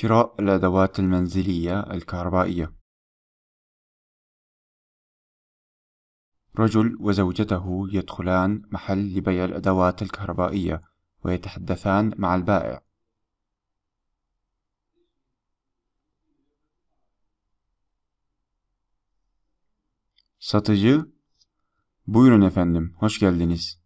شراء الأدوات المنزلية الكهربائية رجل وزوجته يدخلان محل لبيع الأدوات الكهربائية ويتحدثان مع البائع Satıcı, buyurun efendim, hoş geldiniz.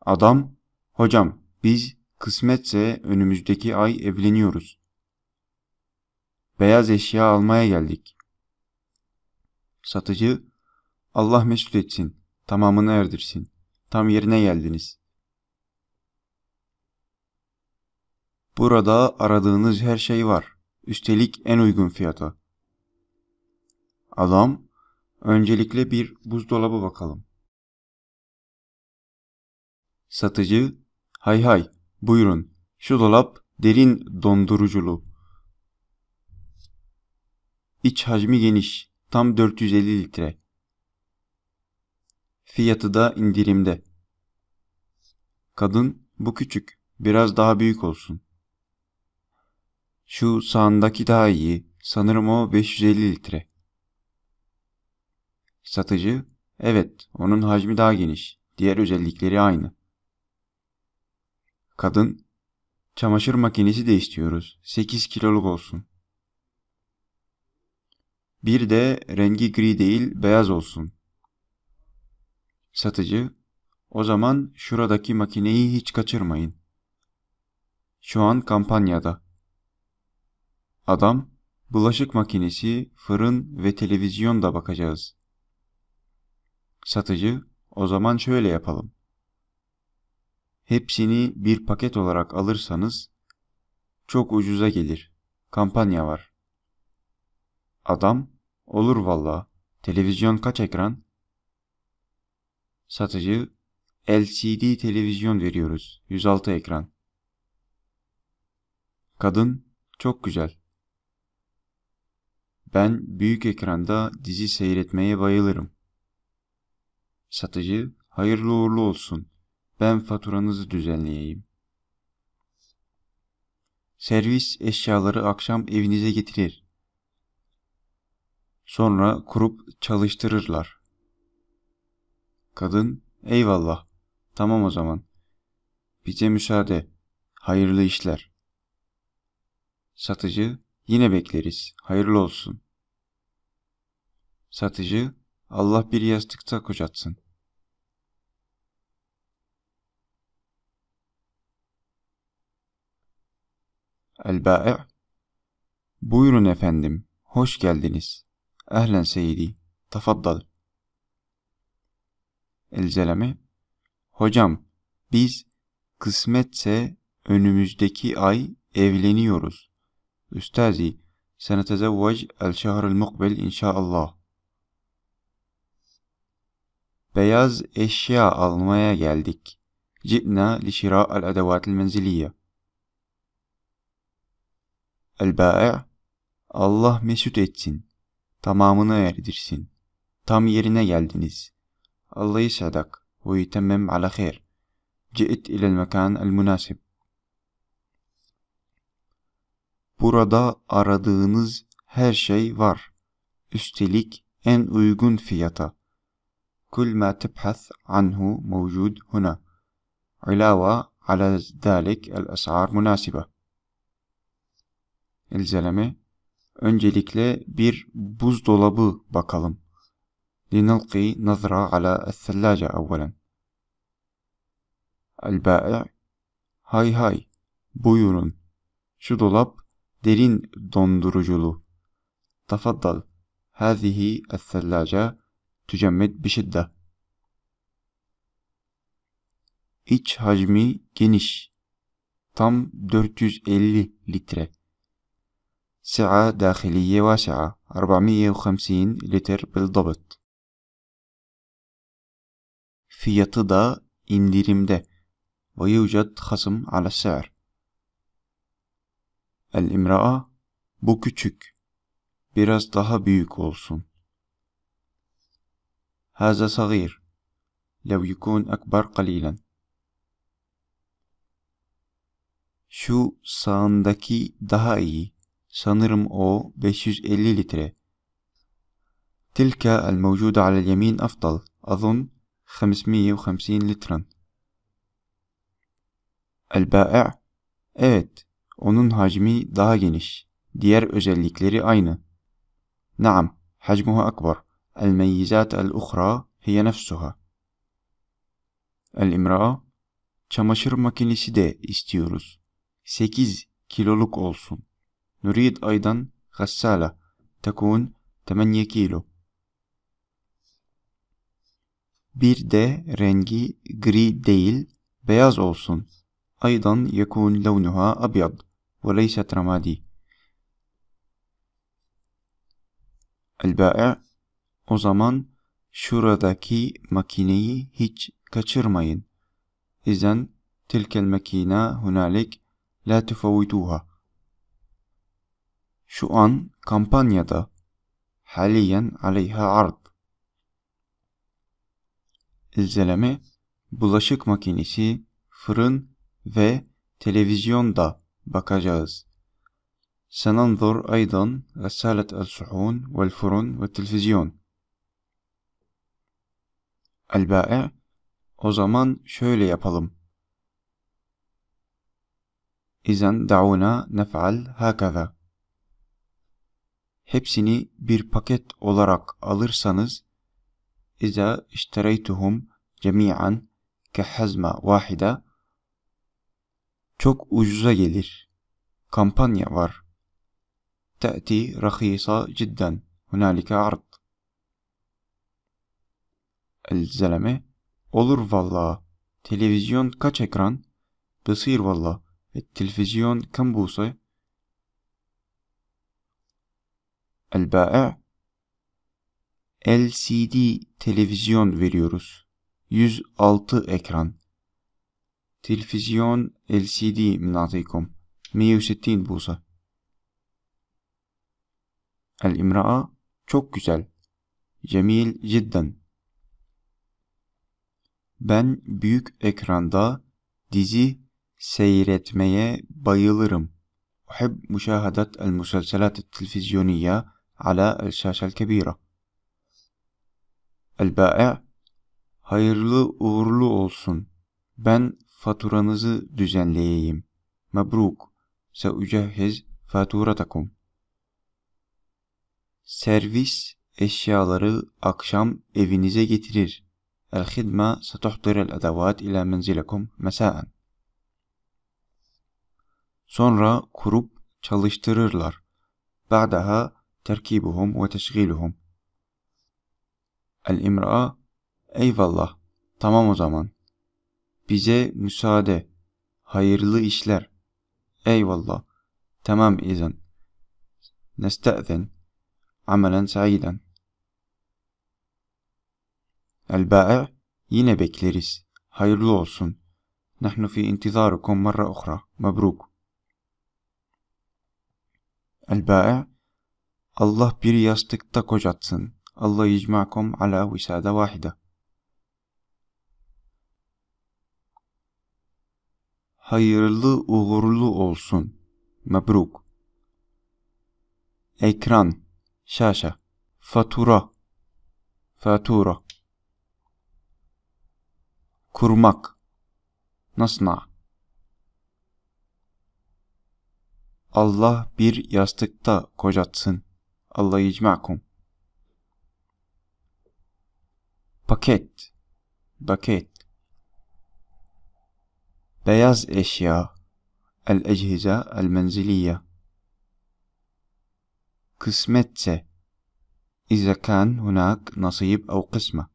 Adam, hocam, biz Kısmetse önümüzdeki ay evleniyoruz. Beyaz eşya almaya geldik. Satıcı, Allah mesut etsin, tamamını erdirsin, tam yerine geldiniz. Burada aradığınız her şey var, üstelik en uygun fiyata. Adam, öncelikle bir buzdolabı bakalım. Satıcı, hay hay, Buyurun, şu dolap derin donduruculu. İç hacmi geniş, tam 450 litre. Fiyatı da indirimde. Kadın, bu küçük, biraz daha büyük olsun. Şu sağındaki daha iyi, sanırım o 550 litre. Satıcı, evet, onun hacmi daha geniş, diğer özellikleri aynı. Kadın, çamaşır makinesi de istiyoruz. 8 kiloluk olsun. Bir de rengi gri değil beyaz olsun. Satıcı, o zaman şuradaki makineyi hiç kaçırmayın. Şu an kampanyada. Adam, bulaşık makinesi, fırın ve televizyon da bakacağız. Satıcı, o zaman şöyle yapalım. Hepsini bir paket olarak alırsanız çok ucuza gelir. Kampanya var. Adam, olur valla. Televizyon kaç ekran? Satıcı, LCD televizyon veriyoruz. 106 ekran. Kadın, çok güzel. Ben büyük ekranda dizi seyretmeye bayılırım. Satıcı, hayırlı uğurlu olsun ben faturanızı düzenleyeyim. Servis eşyaları akşam evinize getirir. Sonra kurup çalıştırırlar. Kadın, eyvallah, tamam o zaman. Bize müsaade, hayırlı işler. Satıcı, yine bekleriz, hayırlı olsun. Satıcı, Allah bir yastıkta kucatsın. el Buyurun efendim, hoş geldiniz. Ehlen seyidi, tafaddal. el Hocam, biz kısmetse önümüzdeki ay evleniyoruz. Üstazi, senetezevvec el-şehril mukbel inşaallah. Beyaz eşya almaya geldik. Cibna li şira'el edevatil menziliye. El-Ba'a Allah mesut etsin. Tamamını erdirsin. Tam yerine geldiniz. Allahı Allah يسعدك ويتمم على خير. جئت إلى المكان المناسب. Burada aradığınız her şey var. Üstelik en uygun fiyata. كل ما تبحث عنه موجود هنا. علاوة على ذلك الأسعار مناسبة inceleme. Öncelikle bir buzdolabı bakalım. لنلقي نظرة على الثلاجة أولا البائع hay hay, buyurun şu dolap derin donduruculu تفضل هذه الثلاجة تجمد بشدة İç hacmi geniş. Tam 450 litre. سعة داخلية واسعة 450 لتر بالضبط في تضا إندريمده ويوجد خصم على السعر الامرأة بو كوتشك biraz daha büyük olsun. هذا صغير لو يكون أكبر قليلا. شو صاندكي daha iyi Sanırım o 550 litre. تلك الموجودة على اليمين أفضل أظن 550 litran. البائع Evet, onun hacmi daha geniş. Diğer özellikleri aynı. نعم, حجمها أكبر. الميزات الأخرى هي نفسها. الإمرأة Çamaşır makinesi de istiyoruz. 8 kiloluk olsun. نريد أيضا غسالة تكون 8 كيلو bir de rengi gri değil beyaz olsun. أيضا يكون لونها أبيض وليست رمادي. البائع o zaman şuradaki makineyi hiç kaçırmayın. إذن تلك الماكينة هنالك لا تفوتوها. şu an kampanyada. Haliyen aleyha ard. İlzeleme, bulaşık makinesi, fırın ve televizyonda bakacağız. سننظر أيضا غسالة الصحون والفرن والتلفزيون. البائع O zaman şöyle yapalım. إذا دعونا نفعل هكذا hepsini bir paket olarak alırsanız اِذَا اِشْتَرَيْتُهُمْ جَمِيعًا كَحَزْمَ وَاحِدَ çok ucuza gelir. Kampanya var. تَأْتِي رَخِيصَ جِدًّا هُنَالِكَ عَرْض el Olur valla. Televizyon kaç ekran? Bısir valla. Televizyon kam bulsa? el LCD televizyon veriyoruz. 106 ekran. Televizyon LCD بنعطيكم 160 بوصة. الامرأة çok güzel. Cemil cidden. Ben büyük ekranda dizi seyretmeye bayılırım. أحب مشاهدة المسلسلات التلفزيونية على الشاشة الكبيرة البائع Hayırlı uğurlu olsun. Ben faturanızı düzenleyeyim. Mebruk. Seücehhez faturatakum. Servis eşyaları akşam evinize getirir. El-hidma setuhdir el-edavat ila menzilekum mesaen. Sonra kurup çalıştırırlar. Ba'daha تركيبهم وتشغيلهم الامرأة eyvallah tamam o zaman bize müsaade hayırlı işler eyvallah tamam izin نستأذن عملا سعيدا البائع yine bekleriz hayırlı olsun نحن في انتظاركم مرة أخرى مبروك البائع Allah bir yastıkta kocatsın. Allah icmakum ala visade vahide. Hayırlı uğurlu olsun. Mebruk. Ekran. Şaşa. Fatura. Fatura. Kurmak. Nasna. Allah bir yastıkta kocatsın. الله يجمعكم باكيت باكيت بياز أشياء الأجهزة المنزلية قسمتسه إذا كان هناك نصيب أو قسمة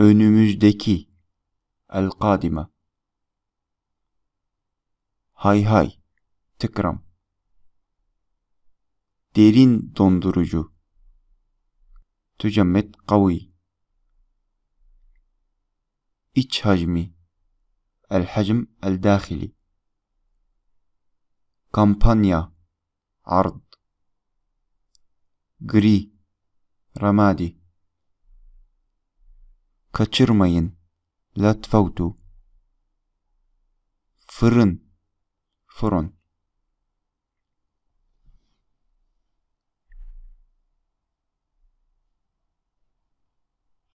önümüzdeki القادمة هاي هاي تكرم derin dondurucu. Tücemet kavi. İç hacmi. El hacm el dahili. Kampanya. Ard. Gri. Ramadi. Kaçırmayın. La Fırın. Fırın.